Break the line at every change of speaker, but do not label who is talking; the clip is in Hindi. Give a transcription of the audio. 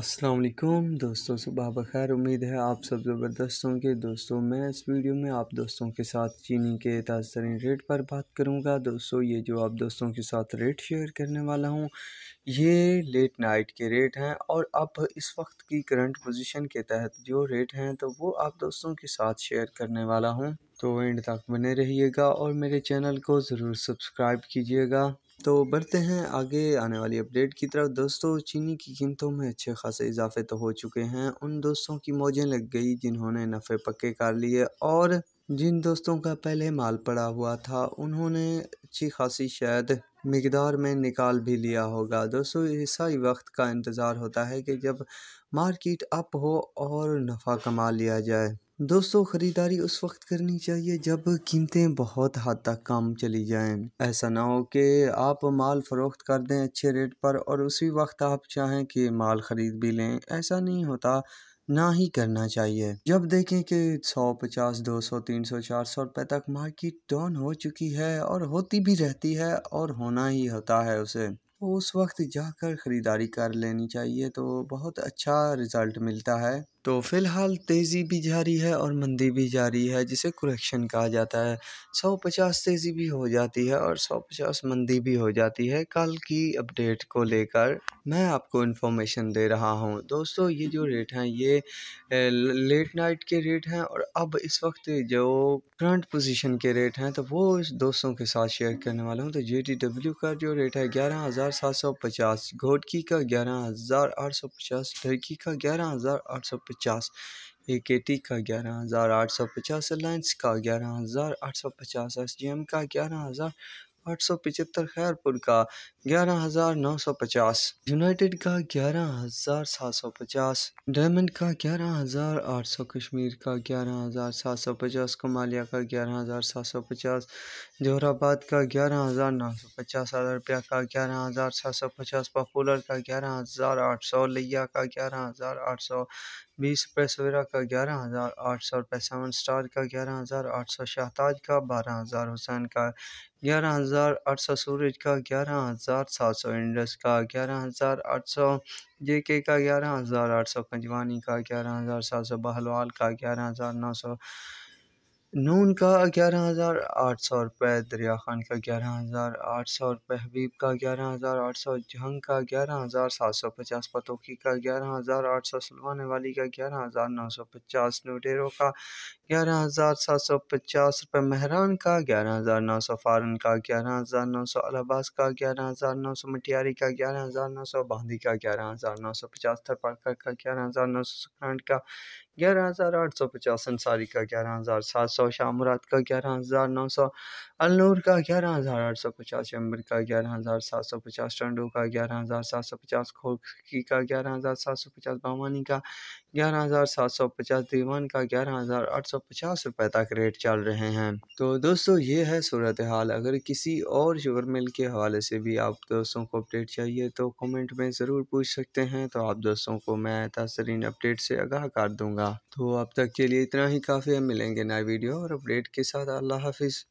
अस्सलाम वालेकुम दोस्तों सुबह बखैर उम्मीद है आप सब ज़बरदस्त होंगे दोस्तों मैं इस वीडियो में आप दोस्तों के साथ चीनी के ताज़ तरीन रेट पर बात करूंगा दोस्तों ये जो आप दोस्तों के साथ रेट शेयर करने वाला हूं ये लेट नाइट के रेट हैं और अब इस वक्त की करंट पोजीशन के तहत जो रेट हैं तो वो आप दोस्तों के साथ शेयर करने वाला हूँ तो एंड तक बने रहिएगा और मेरे चैनल को ज़रूर सब्सक्राइब कीजिएगा तो बढ़ते हैं आगे आने वाली अपडेट की तरफ दोस्तों चीनी की कीमतों में अच्छे खासे इजाफे तो हो चुके हैं उन दोस्तों की मौजें लग गई जिन्होंने नफ़े पक्के कर लिए और जिन दोस्तों का पहले माल पड़ा हुआ था उन्होंने अच्छी खासी शायद मकदार में निकाल भी लिया होगा दोस्तों ऐसा ही वक्त का इंतज़ार होता है कि जब मार्केट अप हो और नफ़ा कमा लिया जाए दोस्तों ख़रीदारी उस वक्त करनी चाहिए जब कीमतें बहुत हद तक कम चली जाएं ऐसा ना हो कि आप माल फ़रोख्त कर दें अच्छे रेट पर और उसी वक्त आप चाहें कि माल ख़रीद भी लें ऐसा नहीं होता ना ही करना चाहिए जब देखें कि सौ पचास दो सौ तीन सौ चार सौ रुपये तक मार्केट डाउन हो चुकी है और होती भी रहती है और होना ही होता है उसे उस वक्त जाकर ख़रीदारी कर लेनी चाहिए तो बहुत अच्छा रिज़ल्ट मिलता है तो फ़िलहाल तेज़ी भी जारी है और मंदी भी जारी है जिसे कुरेक्शन कहा जाता है सौ पचास तेज़ी भी हो जाती है और सौ पचास मंदी भी हो जाती है कल की अपडेट को लेकर मैं आपको इन्फॉर्मेशन दे रहा हूं दोस्तों ये जो रेट हैं ये लेट नाइट के रेट हैं और अब इस वक्त जो करंट पोजीशन के रेट हैं तो वो दोस्तों के साथ शेयर करने वाला हूँ तो जे का जो रेट है ग्यारह हज़ार सात सौ पचास घोटकी का ग्यारह हज़ार आठ सौ पचास का ग्यारह हज़ार आठ सौ पचास ए के टी का ग्यारह हज़ार आठ सौ पचास अलायंस का ग्यारह हज़ार आठ सौ पचास एस जी एम का ग्यारह हज़ार आठ सौ पिचहत्तर खैरपुर का ग्यारह हज़ार नौ सौ पचास यूनाइटेड का ग्यारह हज़ार सात सौ पचास डायमंड का ग्यारह हज़ार आठ सौ कश्मीर का ग्यारह हज़ार सात सौ पचास कमालिया का ग्यारह हज़ार सात सौ पचास जोहराबाद का ग्यारह हज़ार नौ सौ पचास रुपया का ग्यारह हज़ार सात सौ पचास पॉपुलर का ग्यारह हज़ार आठ सौ लिया का ग्यारह हज़ार आठ सौ बीस पैसवेरा का ग्यारह हज़ार आठ सौ रुपये सेवन स्टार का ग्यारह हज़ार आठ सौ शाहताज का बारह हज़ार हुसैन का ग्यारह हज़ार आठ सौ सूरज का ग्यारह हज़ार सात सौ इंडस का ग्यारह हज़ार आठ सौ जे के का ग्यारह हज़ार आठ सौ पंजवानी का ग्यारह हज़ार सात सौ बहलवाल का ग्यारह हज़ार नौ सौ नून का ग्यारह हज़ार आठ सौ रुपये दरिया खान का ग्यारह हज़ार आठ सौ रुपये हबीब का ग्यारह हज़ार आठ सौ जहंग का ग्यारह हज़ार सात सौ पचास पतोकी का ग्यारह हज़ार आठ सौ सलमान वाली का ग्यारह हज़ार नौ सौ पचास नोटेरो का ग्यारह हज़ार सात सौ पचास रुपये महरान का ग्यारह हज़ार नौ सौ फ़ारन का ग्यारह हज़ार नौ सौ अलाबास का ग्यारह हज़ार नौ सौ मटियारी का ग्यारह हज़ार नौ सौ बांदी का ग्यारह हज़ार नौ सौ पचास थरपाकर का ग्यारह हज़ार नौ सौ सुखरण का ग्यारह हज़ार आठ सौ पचास अंसारी का ग्यारह हज़ार सात सौ शाह मुराद का ग्यारह हज़ार नौ सौ अलनूर का ग्यारह हज़ार आठ सौ पचास चम्बर का ग्यारह हज़ार सात सौ पचास टंडो का ग्यारह हज़ार सात सौ पचास खोखी का ग्यारह हज़ार सात सौ पचास बावानी का ग्यारह हज़ार सात सौ पचास दीवान का ग्यारह हज़ार आठ सौ पचास रुपये तक रेट चल रहे हैं तो दोस्तों ये है सूरत हाल अगर किसी और शुगर मिल के हवाले से भी आप दोस्तों को अपडेट चाहिए तो कमेंट में ज़रूर पूछ सकते हैं तो आप दोस्तों को मैं तसरीन अपडेट से आगाह कर दूँगा तो अब तक के लिए इतना ही काफ़ी है मिलेंगे नए वीडियो और अपडेट के साथ अल्लाह हाफिज़